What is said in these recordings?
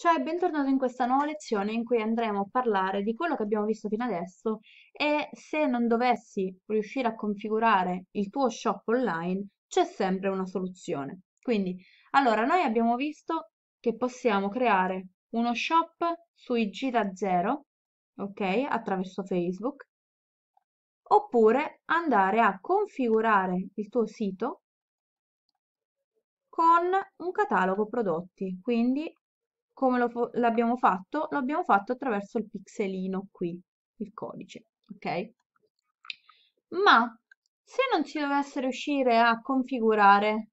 Ciao e bentornato in questa nuova lezione in cui andremo a parlare di quello che abbiamo visto fino adesso e se non dovessi riuscire a configurare il tuo shop online c'è sempre una soluzione. Quindi, allora, noi abbiamo visto che possiamo creare uno shop sui Gira Zero, ok, attraverso Facebook, oppure andare a configurare il tuo sito con un catalogo prodotti, quindi come l'abbiamo fatto? L'abbiamo fatto attraverso il pixelino qui, il codice, ok? Ma se non si dovesse riuscire a configurare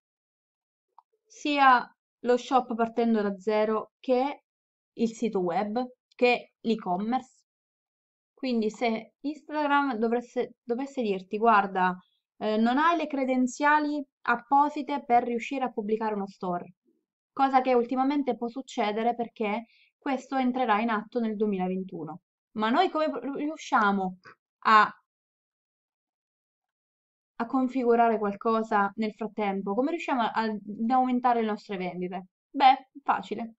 sia lo shop partendo da zero che il sito web, che l'e-commerce, quindi se Instagram dovresse, dovesse dirti guarda, eh, non hai le credenziali apposite per riuscire a pubblicare uno store, cosa che ultimamente può succedere perché questo entrerà in atto nel 2021. Ma noi come riusciamo a, a configurare qualcosa nel frattempo? Come riusciamo a, ad aumentare le nostre vendite? Beh, facile.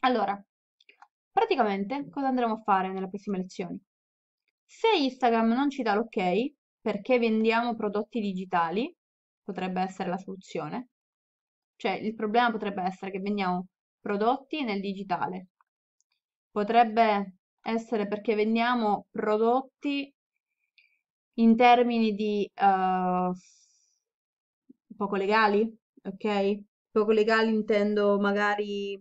Allora, praticamente cosa andremo a fare nelle prossime lezioni? Se Instagram non ci dà l'ok perché vendiamo prodotti digitali, potrebbe essere la soluzione, cioè il problema potrebbe essere che vendiamo prodotti nel digitale. Potrebbe essere perché vendiamo prodotti in termini di uh, poco legali, ok? Poco legali intendo magari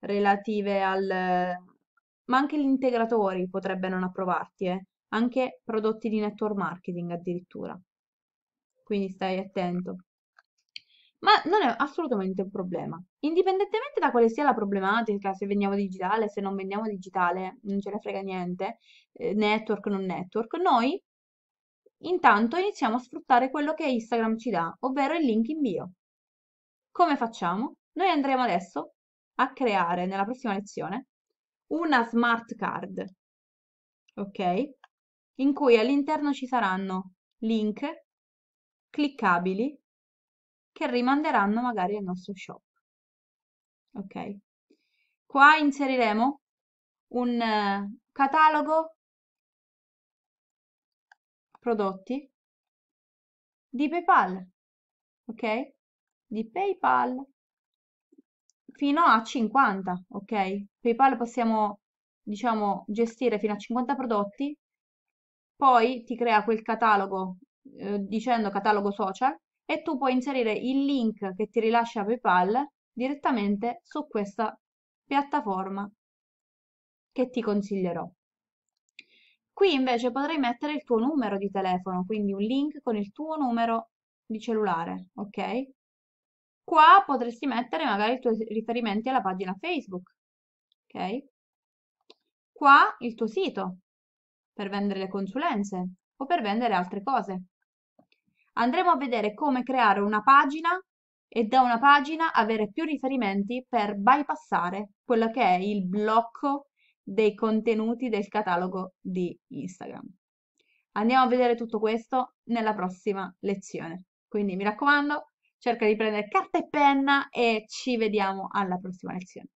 relative al... ma anche gli integratori potrebbero non approvarti, eh? anche prodotti di network marketing addirittura. Quindi stai attento ma non è assolutamente un problema. Indipendentemente da quale sia la problematica, se vendiamo digitale, se non vendiamo digitale, non ce ne frega niente, eh, network, non network, noi intanto iniziamo a sfruttare quello che Instagram ci dà, ovvero il link in bio. Come facciamo? Noi andremo adesso a creare nella prossima lezione una smart card, ok? In cui all'interno ci saranno link cliccabili che rimanderanno magari al nostro shop. Ok? Qua inseriremo un eh, catalogo prodotti di PayPal, ok? Di PayPal fino a 50, ok? PayPal possiamo, diciamo, gestire fino a 50 prodotti, poi ti crea quel catalogo eh, dicendo catalogo social e tu puoi inserire il link che ti rilascia PayPal direttamente su questa piattaforma che ti consiglierò. Qui invece potrai mettere il tuo numero di telefono, quindi un link con il tuo numero di cellulare, ok? Qua potresti mettere magari i tuoi riferimenti alla pagina Facebook, ok? Qua il tuo sito per vendere le consulenze o per vendere altre cose andremo a vedere come creare una pagina e da una pagina avere più riferimenti per bypassare quello che è il blocco dei contenuti del catalogo di Instagram. Andiamo a vedere tutto questo nella prossima lezione. Quindi mi raccomando, cerca di prendere carta e penna e ci vediamo alla prossima lezione.